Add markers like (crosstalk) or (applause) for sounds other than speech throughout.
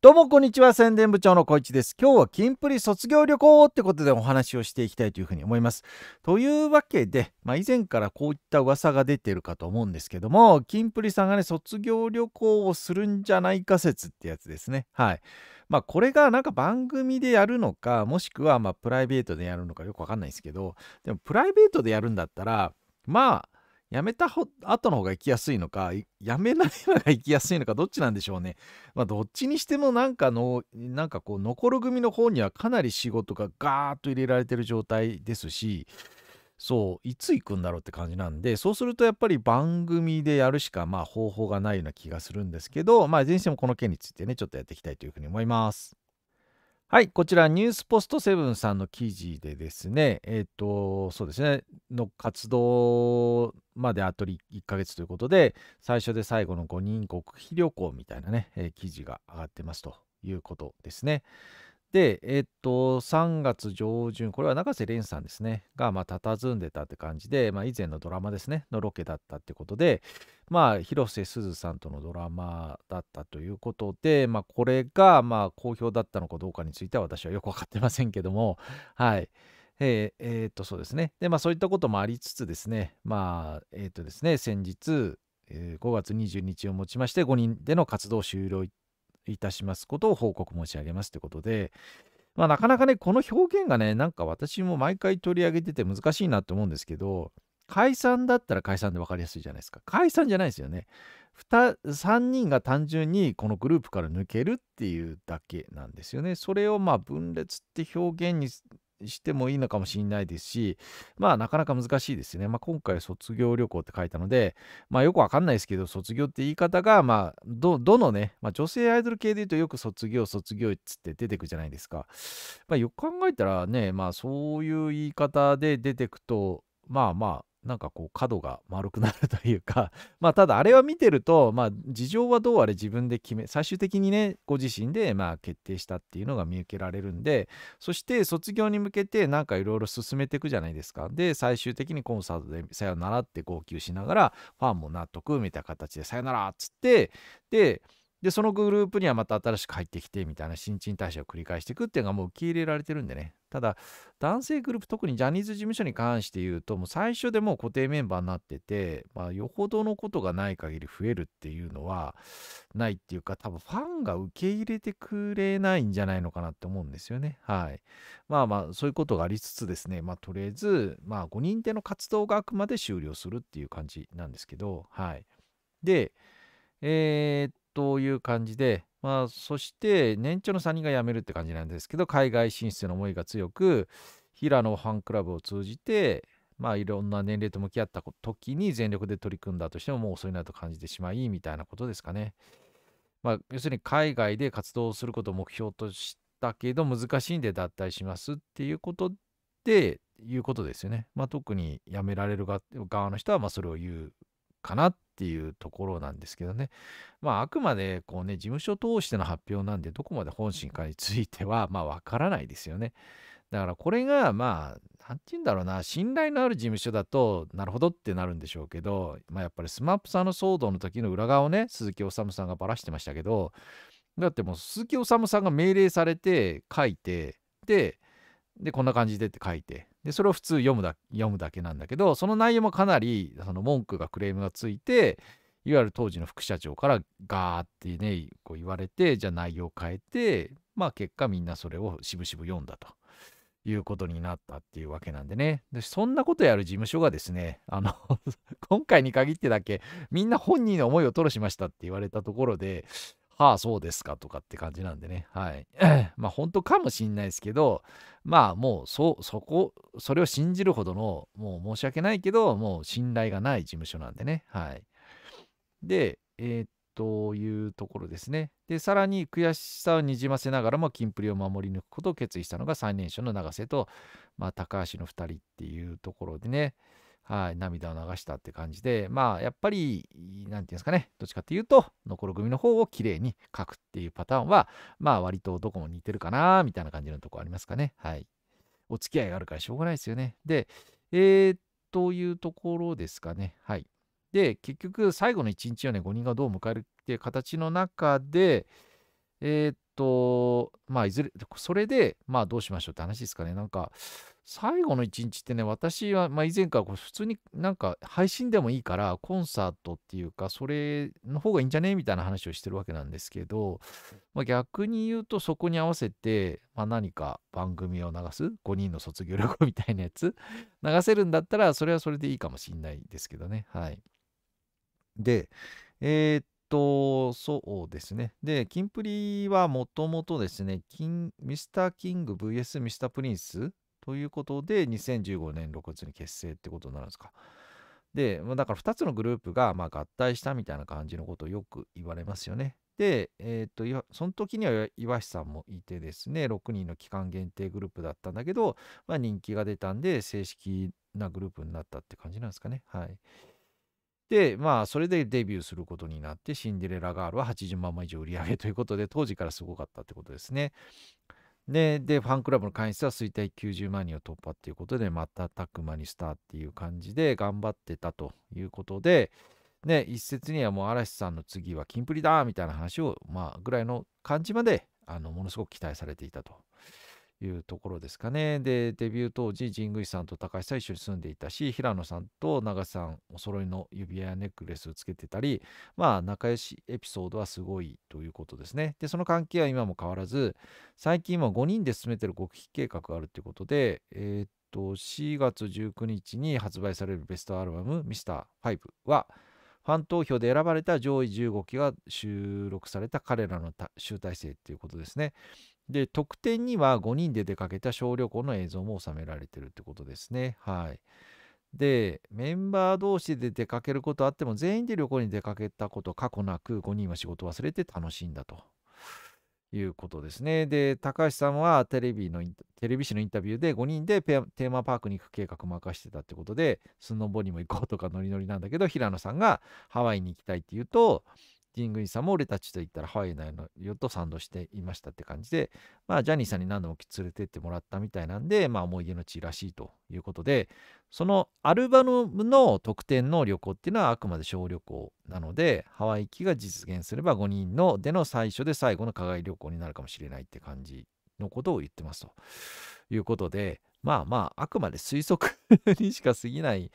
どうもこんにちは宣伝部長の小市です今日はキンプリ卒業旅行ってことでお話をしていきたいというふうに思いますというわけで、まあ、以前からこういった噂が出てるかと思うんですけどもキンプリさんがね卒業旅行をするんじゃないか説ってやつですねはいまあこれがなんか番組でやるのかもしくはまあプライベートでやるのかよくわかんないですけどでもプライベートでやるんだったらまあやめた後の方が行きやすいのか、やめない方が行きやすいのか、どっちなんでしょうね。まあ、どっちにしてもなんかの、なんかこう、残る組の方にはかなり仕事がガーッと入れられてる状態ですし、そう、いつ行くんだろうって感じなんで、そうするとやっぱり番組でやるしか、まあ、方法がないような気がするんですけど、まあ、いずれにしてもこの件についてね、ちょっとやっていきたいというふうに思います。はい、こちらニュースポストセブンさんの記事でですね、えっ、ー、と、そうですね、の活動まであと1ヶ月ということで、最初で最後の5人国費旅行みたいなね、えー、記事が上がってますということですね。で、えっと、3月上旬、これは永瀬廉さんですね、が、まあ、佇んでたって感じで、まあ、以前のドラマですね、のロケだったってことで、まあ、広瀬すずさんとのドラマだったということで、まあ、これが、まあ、好評だったのかどうかについては、私はよくわかってませんけども、はい。えー、えー、っと、そうですね。で、まあ、そういったこともありつつですね、まあ、えー、っとですね、先日、えー、5月22日をもちまして5人での活動終了いたしますことを報告申し上げますということで、まあ、なかなかね、この表現がね、なんか私も毎回取り上げてて難しいなって思うんですけど、解散だったら解散で分かりやすいじゃないですか。解散じゃないですよね。3人が単純にこのグループから抜けるっていうだけなんですよね。それをまあ分裂って表現にしてもいいのかもしれないですし、まあなかなか難しいですね。まあ今回卒業旅行って書いたので、まあよくわかんないですけど、卒業って言い方が、まあど、どのね、まあ女性アイドル系で言うとよく卒業、卒業っつって出てくじゃないですか。まあよく考えたらね、まあそういう言い方で出てくと、まあまあなんかこう角が丸くなるというか (laughs) まあただあれは見てるとまあ事情はどうあれ自分で決め最終的にねご自身でまあ決定したっていうのが見受けられるんでそして卒業に向けてなんかいろいろ進めていくじゃないですかで最終的にコンサートで「さよなら」って号泣しながらファンも納得みたいな形で「さよなら」っつってででそのグループにはまた新しく入ってきてみたいな新陳代謝を繰り返していくっていうのがもう受け入れられてるんでねただ男性グループ特にジャニーズ事務所に関して言うともう最初でもう固定メンバーになってて、まあ、よほどのことがない限り増えるっていうのはないっていうか多分ファンが受け入れてくれないんじゃないのかなって思うんですよねはいまあまあそういうことがありつつですねまあとりあえずまあ5人での活動があくまで終了するっていう感じなんですけどはいでえー、という感じで、まあ、そして年長の3人が辞めるって感じなんですけど海外進出の思いが強く平野ファンクラブを通じて、まあ、いろんな年齢と向き合った時に全力で取り組んだとしてももう遅いなと感じてしまいみたいなことですかね。まあ、要するに海外で活動することを目標としたけど難しいんで脱退しますっていうことでいうことですよね。まあ、特に辞められる側の人はまそれを言うかなっていうところなんですけどね。まあ、あくまで、こうね、事務所通しての発表なんで、どこまで本心かについては、まあ、わからないですよね。だから、これが、まあ、なんて言うんだろうな、信頼のある事務所だと、なるほどってなるんでしょうけど、まあ、やっぱり SMAP さんの騒動の時の裏側をね、鈴木治さんがばらしてましたけど、だってもう鈴木治さんが命令されて書いて、で、でこんな感じでって書いてでそれを普通読むだ読むだけなんだけどその内容もかなりその文句がクレームがついていわゆる当時の副社長からガーってねこう言われてじゃあ内容を変えてまあ結果みんなそれをしぶしぶ読んだということになったっていうわけなんでねでそんなことやる事務所がですねあの (laughs) 今回に限ってだけみんな本人の思いを吐露しましたって言われたところではあ、そうですかとかって感じなんでね。はい。(clears throat) まあ本当かもしんないですけど、まあもうそ、そこ、それを信じるほどの、もう申し訳ないけど、もう信頼がない事務所なんでね。はい。で、えー、っというところですね。で、さらに悔しさをにじませながらも、キンプリを守り抜くことを決意したのが最年少の永瀬と、まあ高橋の2人っていうところでね。はい、涙を流したって感じで、まあ、やっぱり、なんていうんですかね、どっちかっていうと、残る組の方をきれいに書くっていうパターンは、まあ、割とどこも似てるかな、みたいな感じのとこありますかね。はい。お付き合いがあるからしょうがないですよね。で、えー、というところですかね。はい。で、結局、最後の1日をね、5人がどう迎えるっていう形の中で、えー、っと、まあ、いずれ、それで、まあ、どうしましょうって話ですかね。なんか、最後の一日ってね、私は、まあ、以前からこう普通になんか配信でもいいから、コンサートっていうか、それの方がいいんじゃねみたいな話をしてるわけなんですけど、まあ、逆に言うとそこに合わせて、まあ、何か番組を流す、5人の卒業旅行みたいなやつ、流せるんだったら、それはそれでいいかもしんないですけどね。はい。で、えー、っと、そうですね。で、キンプリはもともとですね、ミスターキング VS ミスタープリンスということで、2015年6月に結成ってことになるんですか。で、まだから2つのグループがま合体したみたいな感じのことをよく言われますよね。で、えー、とその時には岩橋さんもいてですね、6人の期間限定グループだったんだけど、まあ、人気が出たんで、正式なグループになったって感じなんですかね。はい。で、まあ、それでデビューすることになって、シンデレラガールは80万枚以上売り上げということで、当時からすごかったってことですね。ででファンクラブの会員数は推定90万人を突破っていうことで瞬く間にスターっていう感じで頑張ってたということで、一説にはもう嵐さんの次はキンプリだみたいな話を、まあ、ぐらいの感じまであのものすごく期待されていたと。いうところですかね。で、デビュー当時、神宮寺さんと高橋さん一緒に住んでいたし、平野さんと長瀬さん、お揃いの指輪やネックレスをつけてたり、まあ、仲良しエピソードはすごいということですね。で、その関係は今も変わらず、最近は5人で進めてる極秘計画があるということで、えー、っと、4月19日に発売されるベストアルバム、Mr.5 は、ファン投票で選ばれた上位15期が収録された彼らの集大成ということですね。で、特典には5人で出かけた小旅行の映像も収められてるってことですね。はい。で、メンバー同士で出かけることあっても、全員で旅行に出かけたこと過去なく、5人は仕事忘れて楽しんだということですね。で、高橋さんはテレビのテレビ誌のインタビューで5人でテーマパークに行く計画任してたってことで、スノボにも行こうとかノリノリなんだけど、平野さんがハワイに行きたいって言うと、キングイさんも俺たちと言ったらハワイなのよと賛同していましたって感じで、まあ、ジャニーさんに何度も連れてってもらったみたいなんで、まあ、思い出の地らしいということで、そのアルバムの特典の旅行っていうのはあくまで小旅行なので、ハワイ行きが実現すれば5人のでの最初で最後の課外旅行になるかもしれないって感じのことを言ってますということで、まあまあ、あくまで推測 (laughs) にしか過ぎない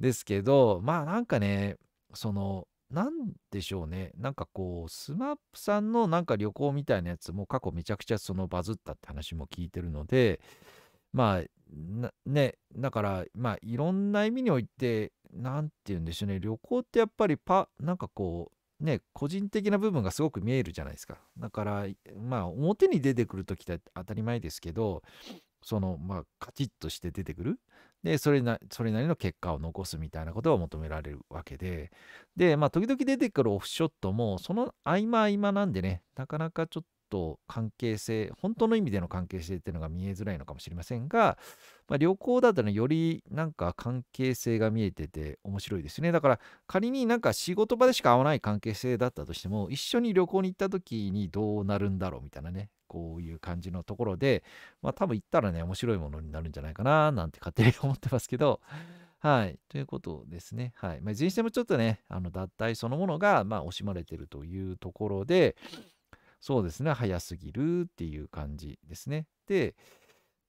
ですけど、まあなんかね、その何でしょうね。なんかこう、スマップさんのなんか旅行みたいなやつも過去めちゃくちゃそのバズったって話も聞いてるので、まあ、ね、だから、まあ、いろんな意味において、何て言うんでしょうね。旅行ってやっぱりパ、なんかこう、ね、個人的な部分がすごく見えるじゃないですか。だから、まあ、表に出てくるときって当たり前ですけど、その、まあ、カチッとして出てくる。でそれなそれなりの結果を残すみたいなことが求められるわけでで、まあ、時々出てくるオフショットもその合間合間なんでねなかなかちょっと関係性本当の意味での関係性っていうのが見えづらいのかもしれませんがまあ、旅行だとね、よりなんか関係性が見えてて面白いですね。だから仮になんか仕事場でしか会わない関係性だったとしても、一緒に旅行に行った時にどうなるんだろうみたいなね、こういう感じのところで、まあ多分行ったらね、面白いものになるんじゃないかな、なんて勝手に思ってますけど、はい。ということですね。はい。まあ、いずれにしてもちょっとね、あの脱退そのものが、まあ、惜しまれてるというところで、そうですね、早すぎるっていう感じですね。で、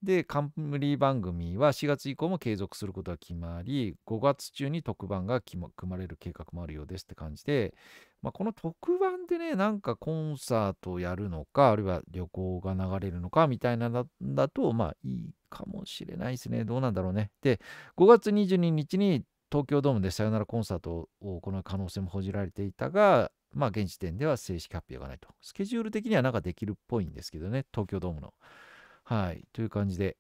で、冠番組は4月以降も継続することが決まり、5月中に特番が組まれる計画もあるようですって感じで、まあ、この特番でね、なんかコンサートをやるのか、あるいは旅行が流れるのかみたいなのだと、まあいいかもしれないですね。どうなんだろうね。で、5月22日に東京ドームでさよならコンサートを行う可能性も報じられていたが、まあ現時点では正式発表がないと。スケジュール的にはなんかできるっぽいんですけどね、東京ドームの。はい。という感じで。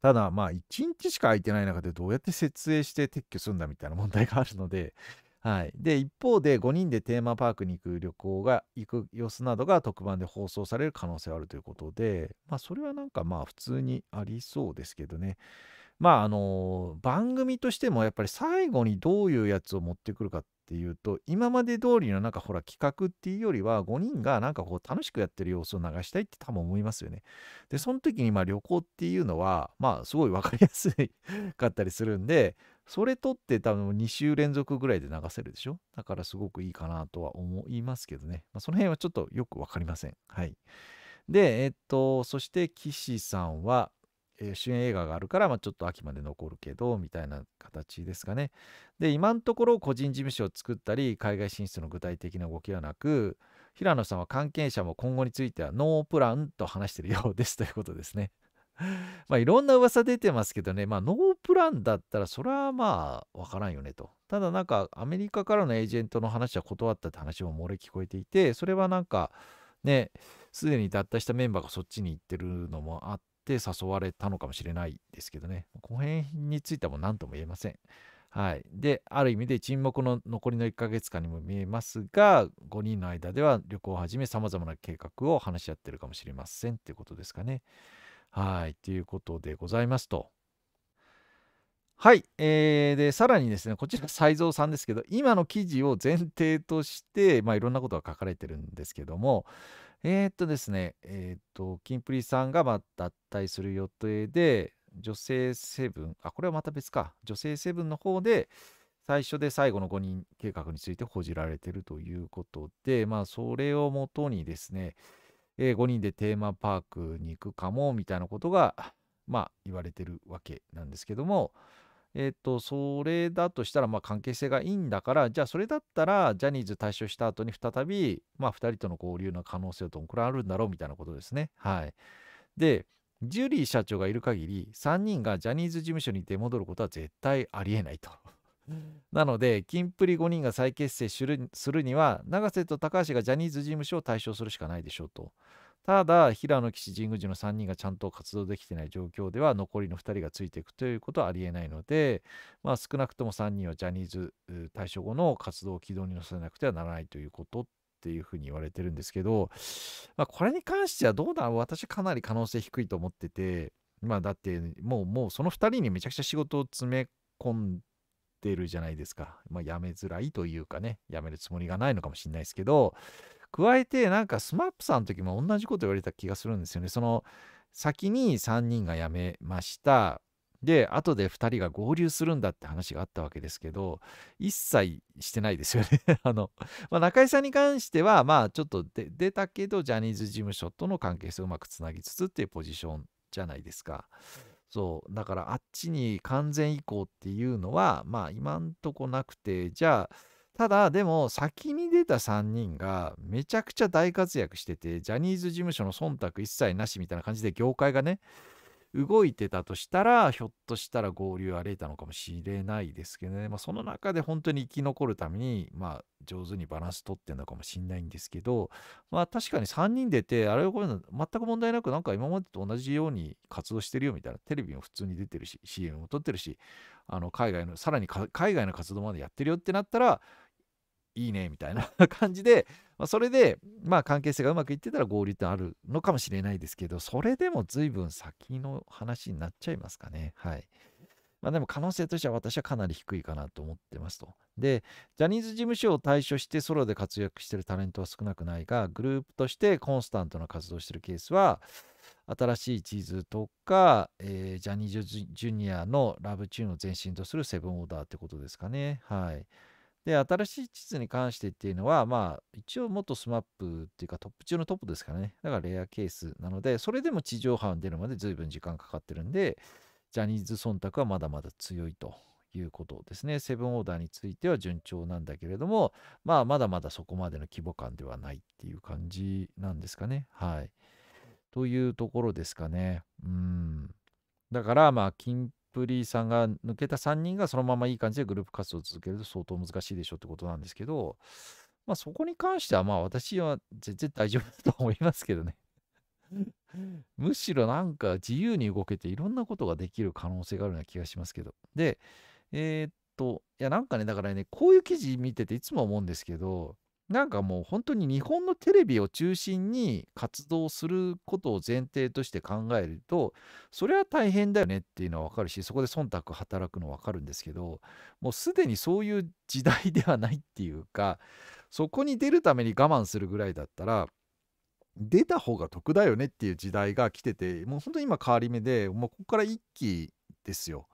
ただ、まあ、1日しか空いてない中でどうやって設営して撤去するんだみたいな問題があるので、(laughs) はい。で、一方で5人でテーマパークに行く旅行が、行く様子などが特番で放送される可能性はあるということで、まあ、それはなんかまあ、普通にありそうですけどね。まあ、あの、番組としてもやっぱり最後にどういうやつを持ってくるかっっていうと今まで通りのなんかほら企画っていうよりは5人がなんかこう楽しくやってる様子を流したいって多分思いますよね。でその時にまあ旅行っていうのはまあすごい分かりやすいかったりするんでそれとって多分2週連続ぐらいで流せるでしょだからすごくいいかなとは思いますけどね、まあ、その辺はちょっとよく分かりません。はい。で、えっと、そして岸さんは、えー、主演映画があるから、まあ、ちょっと秋まで残るけど、みたいな形ですかね。で、今のところ個人事務所を作ったり、海外進出の具体的な動きはなく、平野さんは関係者も今後についてはノープランと話してるようですということですね。(laughs) まあいろんな噂出てますけどね、まあノープランだったらそれはまあわからんよねと。ただなんかアメリカからのエージェントの話は断ったって話も漏れ聞こえていて、それはなんかね、すでに脱退したメンバーがそっちに行ってるのもあっって誘われたのかもしれないですけどね。この辺についてはもう何とも言えません。はい。で、ある意味で沈黙の残りの1ヶ月間にも見えますが、5人の間では旅行をはじめ様々な計画を話し合ってるかもしれませんっていうことですかね。はい。ということでございますと。はい、えー、でさらにですねこちら斎蔵さんですけど今の記事を前提として、まあ、いろんなことが書かれてるんですけどもえー、っとですねえー、っとキンプリさんがま脱退する予定で女性セブンあこれはまた別か女性セブンの方で最初で最後の5人計画について報じられてるということでまあそれをもとにですね、えー、5人でテーマパークに行くかもみたいなことがまあ言われてるわけなんですけども、えっ、と、それだとしたら、まあ、関係性がいいんだから、じゃあ、それだったら、ジャニーズ退所した後に再び、まあ、2人との交流の可能性はどんくらいあるんだろうみたいなことですね。はい。で、ジュリー社長がいる限り、3人がジャニーズ事務所に出戻ることは絶対ありえないと。(laughs) なので、キンプリ5人が再結成するには、永瀬と高橋がジャニーズ事務所を退所するしかないでしょうと。ただ、平野岸神宮寺の3人がちゃんと活動できてない状況では、残りの2人がついていくということはありえないので、まあ、少なくとも3人はジャニーズ退所後の活動を軌道に乗せなくてはならないということっていうふうに言われてるんですけど、まあ、これに関してはどうだろう私かなり可能性低いと思ってて、まあ、だってもう、もうその2人にめちゃくちゃ仕事を詰め込んでるじゃないですか。まあ、辞めづらいというかね、辞めるつもりがないのかもしれないですけど、加えてなんかスマップさんの時も同じこと言われた気がするんですよね。その先に3人が辞めました。で、後で2人が合流するんだって話があったわけですけど、一切してないですよね。(laughs) あの、まあ、中居さんに関しては、まあちょっと出たけど、ジャニーズ事務所との関係性をうまくつなぎつつっていうポジションじゃないですか。そう、だからあっちに完全移行っていうのは、まあ今んとこなくて、じゃあ、ただでも先に出た3人がめちゃくちゃ大活躍しててジャニーズ事務所の忖度一切なしみたいな感じで業界がね動いてたとしたら、ひょっとしたら合流あれいたのかもしれないですけどね、まあ、その中で本当に生き残るために、まあ、上手にバランス取ってるのかもしれないんですけど、まあ、確かに3人出て、あれこういうの全く問題なく、なんか今までと同じように活動してるよみたいな、テレビも普通に出てるし、CM も撮ってるし、あの海外の、さらに海外の活動までやってるよってなったら、いいねみたいな (laughs) 感じで、まあ、それで、まあ、関係性がうまくいってたら合流ってあるのかもしれないですけどそれでも随分先の話になっちゃいますかねはい。まあでも可能性としては私はかなり低いかなと思ってますと。で、ジャニーズ事務所を退所してソロで活躍してるタレントは少なくないが、グループとしてコンスタントな活動してるケースは、新しい地図とか、えー、ジャニーズジュニアのラブチューンを前身とするセブンオーダーってことですかね。はい。で、新しい地図に関してっていうのは、まあ、一応元 smap っていうかトップ中のトップですからね。だからレアケースなので、それでも地上波に出るまで随分時間かかってるんで、ジャニーズ忖度はまだまだ強いということですね。セブンオーダーについては順調なんだけれども、まあ、まだまだそこまでの規模感ではないっていう感じなんですかね。はい。というところですかね。うん。だから、まあ、近プリーさんが抜けた3人がそのままいい感じでグループ活動を続けると相当難しいでしょうってことなんですけど、まあそこに関してはまあ私は全然大丈夫だと思いますけどねむしろなんか自由に動けていろんなことができる可能性があるような気がしますけど。で、えー、っと、いやなんかね、だからね、こういう記事見てていつも思うんですけど、なんかもう本当に日本のテレビを中心に活動することを前提として考えると、それは大変だよねっていうのはわかるし、そこで忖度働くのわかるんですけど、もうすでにそういう時代ではないっていうか、そこに出るために我慢するぐらいだったら、出た方が得だよねっていう時代が来てて、もう本当に今変わり目で、もうここから一気ですよ。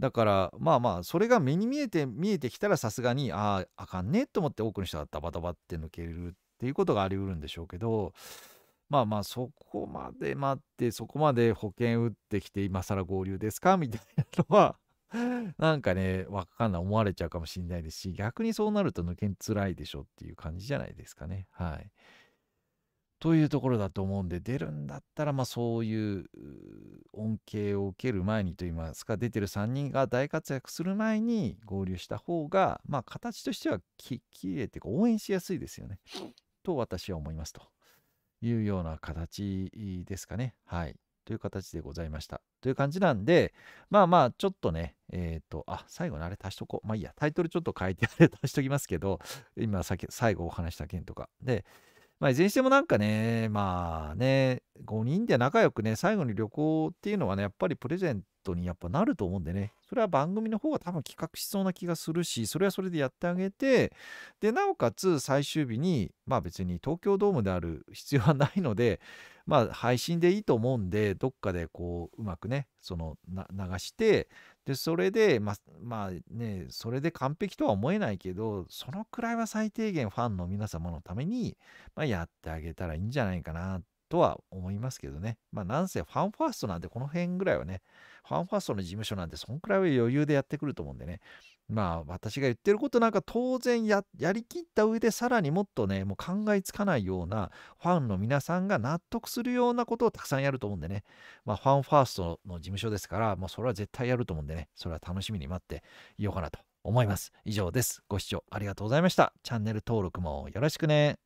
だからまあまあそれが目に見えて見えてきたらさすがにあああかんねと思って多くの人がダバダバって抜けるっていうことがありうるんでしょうけどまあまあそこまで待ってそこまで保険打ってきて今更合流ですかみたいなのは (laughs) なんかねわかんない思われちゃうかもしれないですし逆にそうなると抜けづらいでしょっていう感じじゃないですかねはい。というところだと思うんで、出るんだったら、まあそういう恩恵を受ける前にといいますか、出てる3人が大活躍する前に合流した方が、まあ形としてはき、入れいて応援しやすいですよね。と私は思いますというような形ですかね。はい。という形でございました。という感じなんで、まあまあ、ちょっとね、えっ、ー、と、あ、最後のあれ足しとこう。まあいいや、タイトルちょっと書いてあれ足しときますけど、今さっき最後お話した件とか。で、まあ、いずれにしてもなんかね、まあね、5人で仲良くね、最後に旅行っていうのはね、やっぱりプレゼントにやっぱなると思うんでね、それは番組の方が多分企画しそうな気がするし、それはそれでやってあげて、で、なおかつ最終日に、まあ別に東京ドームである必要はないので、まあ配信でいいと思うんで、どっかでこう、うまくね、その流して、でそれで、ままあね、それで完璧とは思えないけど、そのくらいは最低限ファンの皆様のために、まあ、やってあげたらいいんじゃないかなとは思いますけどね。まあなんせファンファーストなんてこの辺ぐらいはね、ファンファーストの事務所なんてそんくらいは余裕でやってくると思うんでね、まあ私が言ってることなんか当然やりきった上でさらにもっとねもう考えつかないようなファンの皆さんが納得するようなことをたくさんやると思うんでねまあファンファーストの事務所ですからもうそれは絶対やると思うんでねそれは楽しみに待っていようかなと思います以上ですご視聴ありがとうございましたチャンネル登録もよろしくね